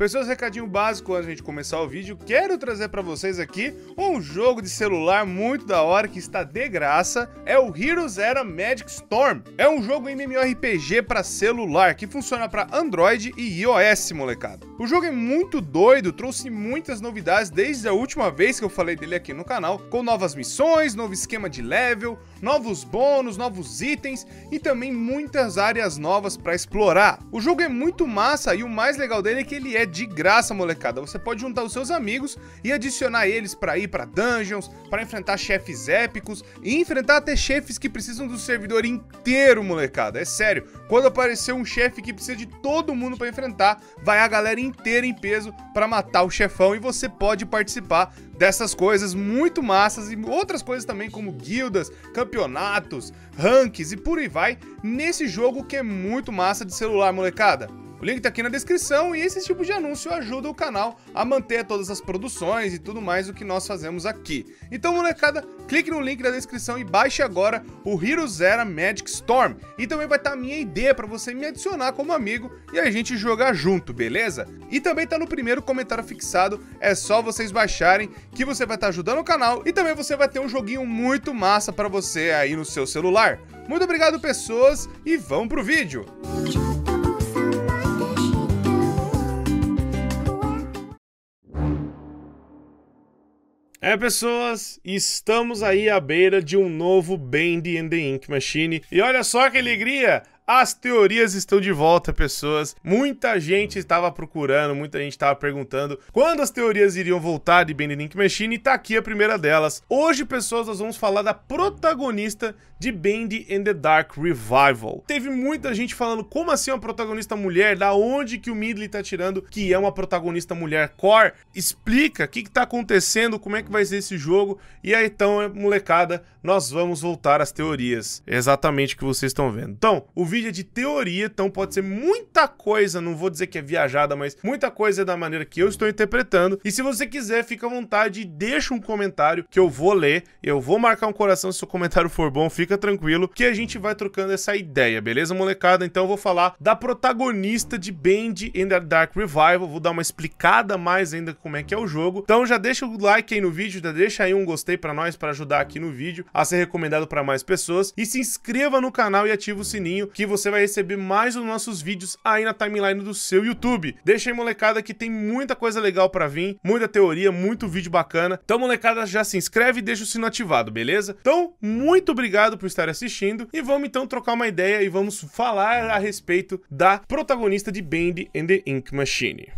Pessoas, recadinho básico antes de a gente começar o vídeo, quero trazer para vocês aqui um jogo de celular muito da hora que está de graça, é o Heroes Era Magic Storm. É um jogo MMORPG para celular que funciona para Android e iOS, molecada. O jogo é muito doido, trouxe muitas novidades desde a última vez que eu falei dele aqui no canal, com novas missões, novo esquema de level, novos bônus, novos itens e também muitas áreas novas para explorar. O jogo é muito massa e o mais legal dele é que ele é de graça, molecada. Você pode juntar os seus amigos e adicionar eles para ir para dungeons, para enfrentar chefes épicos e enfrentar até chefes que precisam do servidor inteiro, molecada. É sério. Quando aparecer um chefe que precisa de todo mundo para enfrentar, vai a galera inteira em peso para matar o chefão e você pode participar dessas coisas muito massas e outras coisas também como guildas, campeonatos, ranks e por aí vai nesse jogo que é muito massa de celular, molecada. O link tá aqui na descrição e esse tipo de anúncio ajuda o canal a manter todas as produções e tudo mais o que nós fazemos aqui. Então, molecada, clique no link da descrição e baixe agora o Hero Zera Magic Storm. E também vai estar tá a minha ideia para você me adicionar como amigo e a gente jogar junto, beleza? E também tá no primeiro comentário fixado, é só vocês baixarem que você vai estar tá ajudando o canal e também você vai ter um joguinho muito massa para você aí no seu celular. Muito obrigado, pessoas, e vamos pro vídeo! É, pessoas, estamos aí à beira de um novo Band in the Ink Machine. E olha só que alegria! As teorias estão de volta, pessoas. Muita gente estava procurando, muita gente estava perguntando quando as teorias iriam voltar de Bending Link Machine e tá aqui a primeira delas. Hoje, pessoas, nós vamos falar da protagonista de Bendy in the Dark Revival. Teve muita gente falando como assim uma protagonista mulher, da onde que o Midley tá tirando que é uma protagonista mulher core. Explica o que, que tá acontecendo, como é que vai ser esse jogo. E aí, então, molecada, nós vamos voltar às teorias. É exatamente o que vocês estão vendo. Então, o vídeo mídia de teoria, então pode ser muita coisa, não vou dizer que é viajada, mas muita coisa é da maneira que eu estou interpretando. E se você quiser, fica à vontade e deixa um comentário que eu vou ler, eu vou marcar um coração se seu comentário for bom, fica tranquilo, que a gente vai trocando essa ideia, beleza, molecada? Então eu vou falar da protagonista de Band in the Dark Revival, vou dar uma explicada mais ainda como é que é o jogo. Então já deixa o like aí no vídeo, já deixa aí um gostei para nós para ajudar aqui no vídeo a ser recomendado para mais pessoas e se inscreva no canal e ative o sininho que você vai receber mais os nossos vídeos aí na timeline do seu YouTube. Deixa aí, molecada, que tem muita coisa legal para vir, muita teoria, muito vídeo bacana. Então, molecada, já se inscreve e deixa o sino ativado, beleza? Então, muito obrigado por estar assistindo e vamos então trocar uma ideia e vamos falar a respeito da protagonista de Band and the Ink Machine.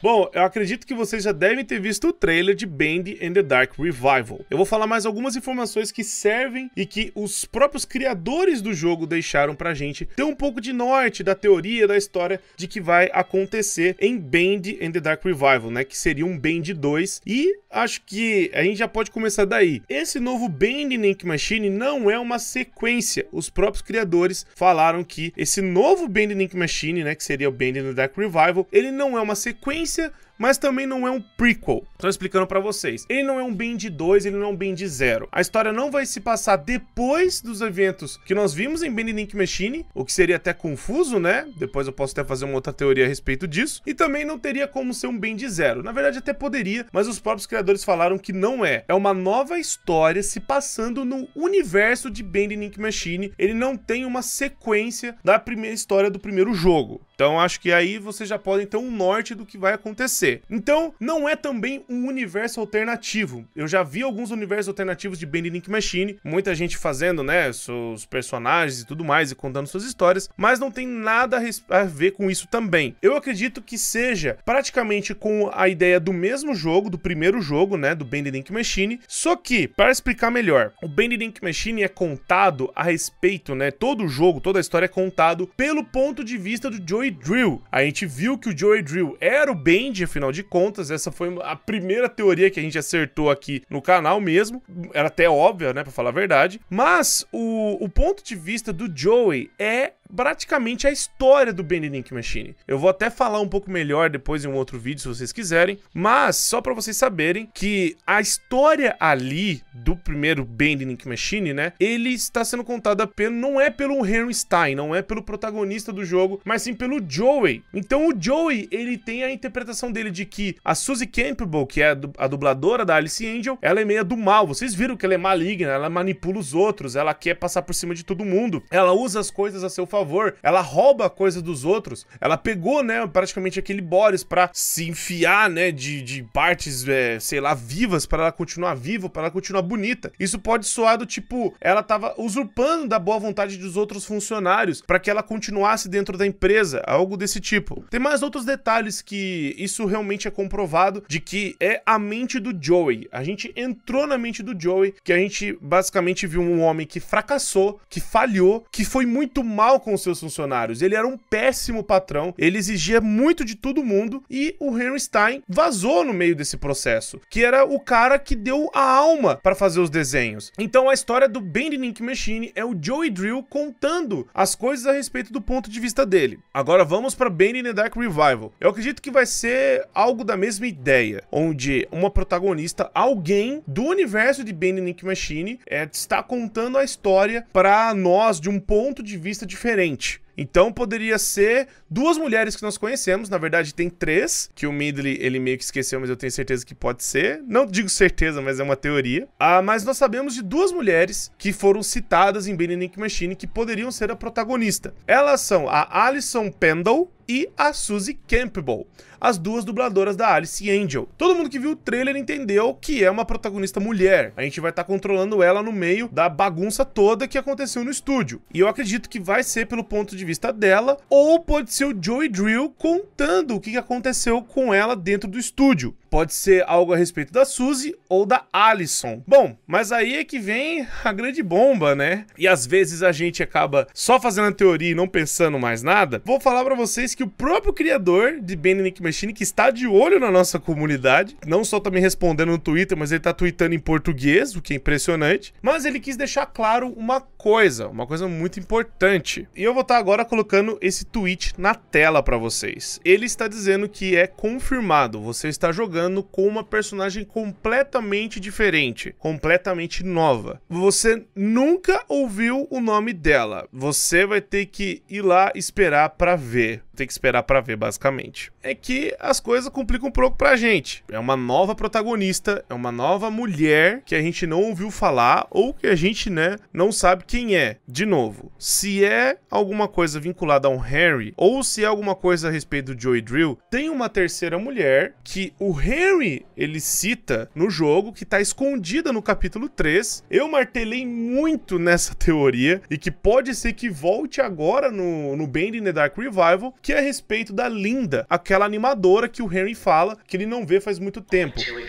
Bom, eu acredito que vocês já devem ter visto o trailer de Band and the Dark Revival. Eu vou falar mais algumas informações que servem e que os próprios criadores do jogo deixaram pra gente ter um pouco de norte da teoria, da história de que vai acontecer em Band and the Dark Revival, né? Que seria um Band 2. E acho que a gente já pode começar daí. Esse novo Band Ink Machine não é uma sequência. Os próprios criadores falaram que esse novo Band Ink Machine, né? Que seria o Band and the Dark Revival, ele não é uma sequência Смейся, mas também não é um prequel. Estou explicando para vocês. Ele não é um Bend 2, ele não é um Bend 0. A história não vai se passar depois dos eventos que nós vimos em Bend Link Machine, o que seria até confuso, né? Depois eu posso até fazer uma outra teoria a respeito disso. E também não teria como ser um Bend 0. Na verdade até poderia, mas os próprios criadores falaram que não é. É uma nova história se passando no universo de Bend Link Machine. Ele não tem uma sequência da primeira história do primeiro jogo. Então acho que aí vocês já podem ter um norte do que vai acontecer. Então, não é também um universo alternativo. Eu já vi alguns universos alternativos de Benny Link Machine, muita gente fazendo, né, seus personagens e tudo mais e contando suas histórias, mas não tem nada a ver com isso também. Eu acredito que seja praticamente com a ideia do mesmo jogo, do primeiro jogo, né, do Benny Link Machine, só que, para explicar melhor, o Benny Link Machine é contado a respeito, né, todo o jogo, toda a história é contado pelo ponto de vista do Joey Drill. A gente viu que o Joey Drill era o Bendy, afinal de contas, essa foi a primeira teoria que a gente acertou aqui no canal mesmo. Era até óbvia, né, pra falar a verdade. Mas o, o ponto de vista do Joey é praticamente a história do Benny Link Machine. Eu vou até falar um pouco melhor depois em um outro vídeo, se vocês quiserem, mas só para vocês saberem que a história ali do primeiro Benny Link Machine, né, ele está sendo contada pelo, não é pelo Henry Stein, não é pelo protagonista do jogo, mas sim pelo Joey. Então o Joey, ele tem a interpretação dele de que a Suzy Campbell, que é a dubladora da Alice Angel, ela é meia do mal. Vocês viram que ela é maligna, ela manipula os outros, ela quer passar por cima de todo mundo, ela usa as coisas a seu favor favor, ela rouba a coisa dos outros. Ela pegou, né, praticamente aquele Boris para se enfiar, né, de, de partes, é, sei lá, vivas para ela continuar viva, para ela continuar bonita. Isso pode soar do tipo, ela tava usurpando da boa vontade dos outros funcionários para que ela continuasse dentro da empresa, algo desse tipo. Tem mais outros detalhes que isso realmente é comprovado de que é a mente do Joey. A gente entrou na mente do Joey, que a gente basicamente viu um homem que fracassou, que falhou, que foi muito mal com os seus funcionários. Ele era um péssimo patrão, ele exigia muito de todo mundo e o Henry Stein vazou no meio desse processo, que era o cara que deu a alma para fazer os desenhos. Então a história do Bending Ink Machine é o Joey Drill contando as coisas a respeito do ponto de vista dele. Agora vamos para Bending the Dark Revival. Eu acredito que vai ser algo da mesma ideia, onde uma protagonista, alguém do universo de Bending Ink Machine, é, está contando a história para nós de um ponto de vista diferente diferente. Então poderia ser duas mulheres que nós conhecemos, na verdade tem três, que o Midley ele meio que esqueceu, mas eu tenho certeza que pode ser. Não digo certeza, mas é uma teoria. Ah, mas nós sabemos de duas mulheres que foram citadas em Benny Nick Machine que poderiam ser a protagonista. Elas são a Alison Pendle, e a Suzy Campbell, as duas dubladoras da Alice Angel. Todo mundo que viu o trailer entendeu que é uma protagonista mulher. A gente vai estar tá controlando ela no meio da bagunça toda que aconteceu no estúdio. E eu acredito que vai ser pelo ponto de vista dela, ou pode ser o Joey Drill contando o que aconteceu com ela dentro do estúdio. Pode ser algo a respeito da Suzy ou da Alison. Bom, mas aí é que vem a grande bomba, né? E às vezes a gente acaba só fazendo a teoria e não pensando mais nada. Vou falar para vocês que o próprio criador de Ben Nick Machine, que está de olho na nossa comunidade, não só também tá me respondendo no Twitter, mas ele tá tweetando em português, o que é impressionante. Mas ele quis deixar claro uma coisa, uma coisa muito importante. E eu vou estar tá agora colocando esse tweet na tela para vocês. Ele está dizendo que é confirmado, você está jogando jogando com uma personagem completamente diferente, completamente nova. Você nunca ouviu o nome dela. Você vai ter que ir lá esperar para ver tem que esperar para ver, basicamente. É que as coisas complicam um pouco pra gente. É uma nova protagonista, é uma nova mulher que a gente não ouviu falar ou que a gente, né, não sabe quem é. De novo, se é alguma coisa vinculada a um Harry ou se é alguma coisa a respeito do Joey Drill, tem uma terceira mulher que o Harry, ele cita no jogo, que tá escondida no capítulo 3. Eu martelei muito nessa teoria e que pode ser que volte agora no, no Band in the Dark Revival, que é a respeito da Linda, aquela animadora que o Henry fala que ele não vê faz muito tempo. Joey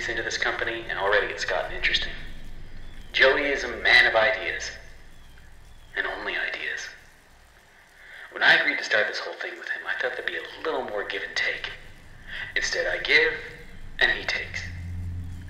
is a man of ideas. And only ideas. When I agreed to start this whole thing with him, I thought there'd be a little more give and take. Instead, I give, and he takes.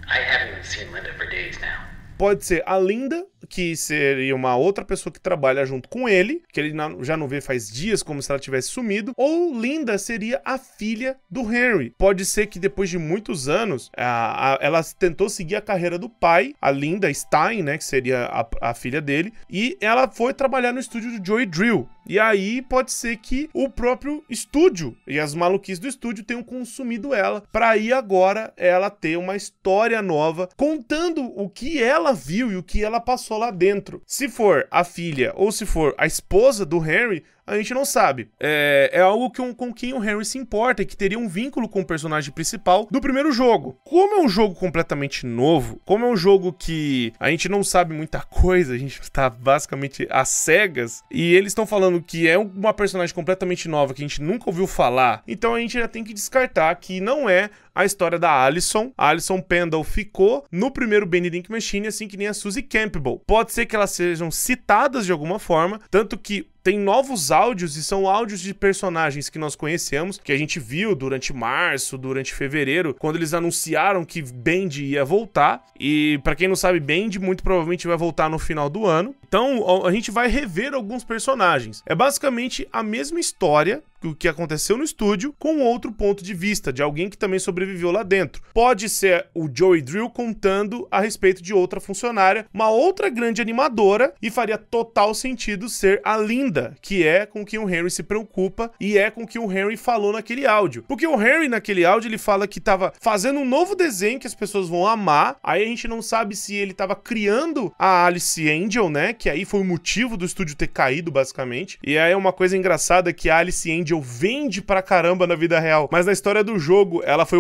I haven't even seen Linda for days now. Pode ser a Linda que seria uma outra pessoa que trabalha junto com ele, que ele já não vê faz dias, como se ela tivesse sumido, ou Linda seria a filha do Henry. Pode ser que depois de muitos anos, a, a, ela tentou seguir a carreira do pai, a Linda Stein, né, que seria a, a filha dele, e ela foi trabalhar no estúdio do Joey Drill, e aí pode ser que o próprio estúdio e as maluquices do estúdio tenham consumido ela para aí agora ela ter uma história nova contando o que ela viu e o que ela passou lá dentro. Se for a filha ou se for a esposa do Harry a gente não sabe. É, é algo que um, com quem o Henry se importa e que teria um vínculo com o personagem principal do primeiro jogo. Como é um jogo completamente novo, como é um jogo que a gente não sabe muita coisa, a gente está basicamente às cegas, e eles estão falando que é uma personagem completamente nova que a gente nunca ouviu falar, então a gente já tem que descartar que não é a história da Alison. A Alison Pendle ficou no primeiro Benny Dink Machine, assim que nem a Suzy Campbell. Pode ser que elas sejam citadas de alguma forma, tanto que tem novos áudios e são áudios de personagens que nós conhecemos, que a gente viu durante março, durante fevereiro, quando eles anunciaram que Bend ia voltar. E para quem não sabe, Bend muito provavelmente vai voltar no final do ano. Então a gente vai rever alguns personagens. É basicamente a mesma história o que aconteceu no estúdio com outro ponto de vista, de alguém que também sobreviveu lá dentro. Pode ser o Joey Drill contando a respeito de outra funcionária, uma outra grande animadora, e faria total sentido ser a Linda, que é com quem o Henry se preocupa e é com quem o Henry falou naquele áudio. Porque o Henry, naquele áudio, ele fala que tava fazendo um novo desenho que as pessoas vão amar, aí a gente não sabe se ele tava criando a Alice Angel, né? Que aí foi o motivo do estúdio ter caído, basicamente. E aí é uma coisa engraçada que a Alice Angel Angel vende pra caramba na vida real, mas na história do jogo ela foi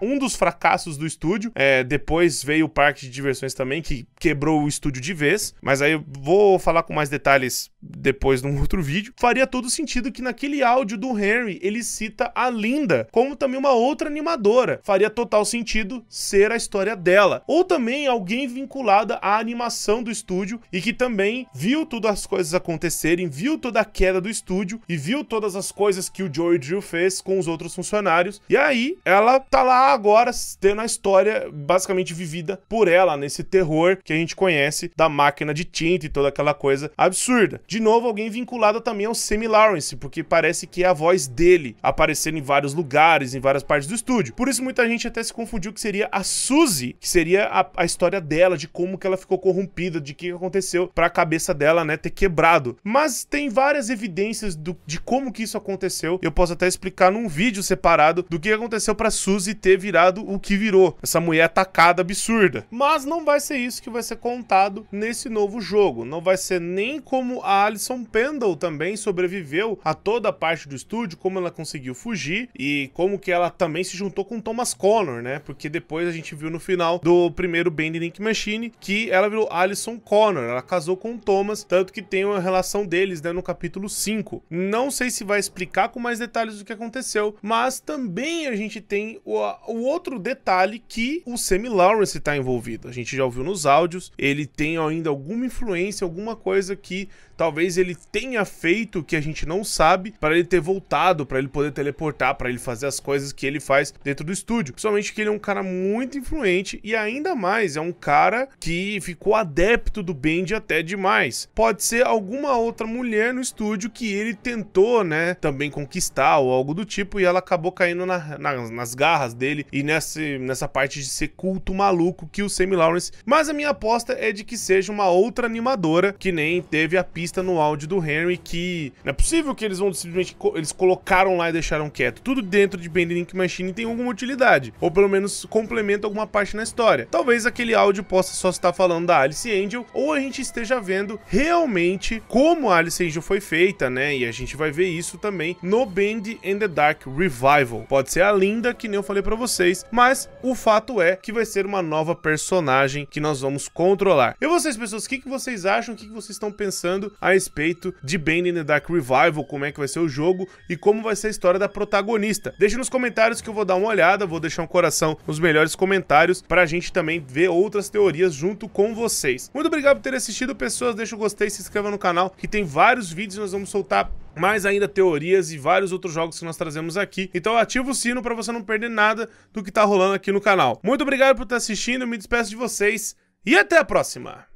um dos fracassos do estúdio. É, depois veio o parque de diversões também, que quebrou o estúdio de vez, mas aí eu vou falar com mais detalhes depois num outro vídeo. Faria todo sentido que naquele áudio do Henry ele cita a Linda como também uma outra animadora. Faria total sentido ser a história dela. Ou também alguém vinculada à animação do estúdio e que também viu todas as coisas acontecerem, viu toda a queda do estúdio e viu todas as coisas coisas que o Joey Drew fez com os outros funcionários. E aí, ela tá lá agora tendo a história basicamente vivida por ela, nesse terror que a gente conhece da máquina de tinta e toda aquela coisa absurda. De novo, alguém vinculado também ao Sammy Lawrence, porque parece que é a voz dele aparecendo em vários lugares, em várias partes do estúdio. Por isso, muita gente até se confundiu que seria a Suzy, que seria a, a história dela, de como que ela ficou corrompida, de que aconteceu para a cabeça dela, né, ter quebrado. Mas tem várias evidências do, de como que isso aconteceu aconteceu. Eu posso até explicar num vídeo separado do que aconteceu pra Suzy ter virado o que virou. Essa mulher atacada absurda. Mas não vai ser isso que vai ser contado nesse novo jogo. Não vai ser nem como a Alison Pendle também sobreviveu a toda a parte do estúdio, como ela conseguiu fugir e como que ela também se juntou com Thomas Connor, né? Porque depois a gente viu no final do primeiro Band Link Machine que ela virou Alison Connor, ela casou com Thomas, tanto que tem uma relação deles, né, no capítulo 5. Não sei se vai explicar explicar com mais detalhes o que aconteceu, mas também a gente tem o, o outro detalhe que o Sammy Lawrence está envolvido. A gente já ouviu nos áudios, ele tem ainda alguma influência, alguma coisa que talvez ele tenha feito que a gente não sabe para ele ter voltado, para ele poder teleportar, para ele fazer as coisas que ele faz dentro do estúdio. Principalmente que ele é um cara muito influente e ainda mais é um cara que ficou adepto do Bend até demais. Pode ser alguma outra mulher no estúdio que ele tentou, né, também conquistar ou algo do tipo, e ela acabou caindo na, na, nas garras dele e nessa, nessa parte de ser culto maluco que o Sammy Lawrence. Mas a minha aposta é de que seja uma outra animadora, que nem teve a pista no áudio do Henry, que não é possível que eles vão simplesmente. Eles colocaram lá e deixaram quieto. Tudo dentro de Bending Link Machine tem alguma utilidade, ou pelo menos complementa alguma parte na história. Talvez aquele áudio possa só estar falando da Alice Angel, ou a gente esteja vendo realmente como a Alice Angel foi feita, né? E a gente vai ver isso também também no Band in the Dark Revival. Pode ser a Linda, que nem eu falei para vocês, mas o fato é que vai ser uma nova personagem que nós vamos controlar. E vocês, pessoas, o que, que vocês acham? O que, que vocês estão pensando a respeito de Band in the Dark Revival? Como é que vai ser o jogo e como vai ser a história da protagonista? Deixe nos comentários que eu vou dar uma olhada, vou deixar um coração nos melhores comentários pra gente também ver outras teorias junto com vocês. Muito obrigado por ter assistido, pessoas. Deixa o gostei, se inscreva no canal, que tem vários vídeos nós vamos soltar mais ainda teorias e vários outros jogos que nós trazemos aqui. Então ativa o sino para você não perder nada do que tá rolando aqui no canal. Muito obrigado por estar tá assistindo, me despeço de vocês e até a próxima!